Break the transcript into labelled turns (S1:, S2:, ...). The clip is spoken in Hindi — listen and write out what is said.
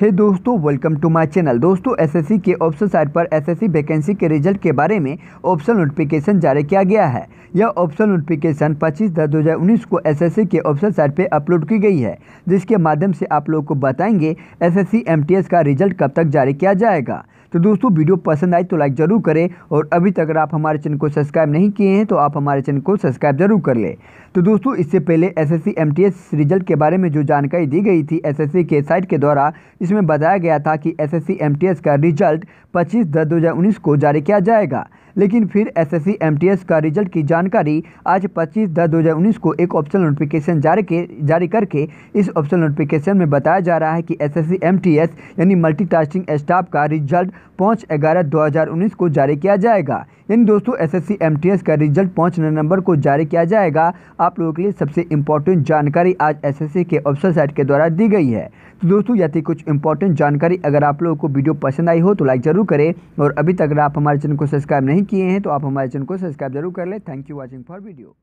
S1: हे hey दोस्तों वेलकम टू माय चैनल दोस्तों एसएससी के ऑप्शन साइट पर एसएससी वैकेंसी के रिजल्ट के बारे में ऑप्शन नोटिफिकेशन जारी किया गया है यह ऑप्शन नोटिफिकेशन 25 दस उन्नीस को एसएससी के ऑप्शन साइट पर अपलोड की गई है जिसके माध्यम से आप लोग को बताएंगे एसएससी एमटीएस का रिजल्ट कब तक जारी किया जाएगा तो दोस्तों वीडियो पसंद आई तो लाइक ज़रूर करें और अभी तक अगर आप हमारे चैनल को सब्सक्राइब नहीं किए हैं तो आप हमारे चैनल को सब्सक्राइब ज़रूर कर लें तो दोस्तों इससे पहले एस एस रिजल्ट के बारे में जो जानकारी दी गई थी एस के साइट के द्वारा इसमें बताया गया था कि एस एस का रिजल्ट पच्चीस दस दो को जारी किया जाएगा लेकिन फिर एसएससी एमटीएस का रिजल्ट की जानकारी आज 25 दस 2019 को एक ऑप्शनल नोटिफिकेशन जारी के जारी करके इस ऑप्शनल नोटिफिकेशन में बताया जा रहा है कि एसएससी एमटीएस यानी मल्टीटास्किंग स्टाफ का रिजल्ट पाँच ग्यारह दो को जारी किया जाएगा यानी दोस्तों एस एस का रिजल्ट पाँच नवंबर को जारी किया जाएगा आप लोगों के लिए सबसे इम्पोर्टेंट जानकारी आज एस के ऑफिशियल साइट के द्वारा दी गई है तो दोस्तों यह थी कुछ इंपॉर्टेंट जानकारी अगर आप लोगों को वीडियो पसंद आई हो तो लाइक जरूर करें और अभी तक अगर आप हमारे चैनल को सब्सक्राइब नहीं किए हैं तो आप हमारे चैनल को सब्सक्राइब जरूर कर लें thank you watching for
S2: video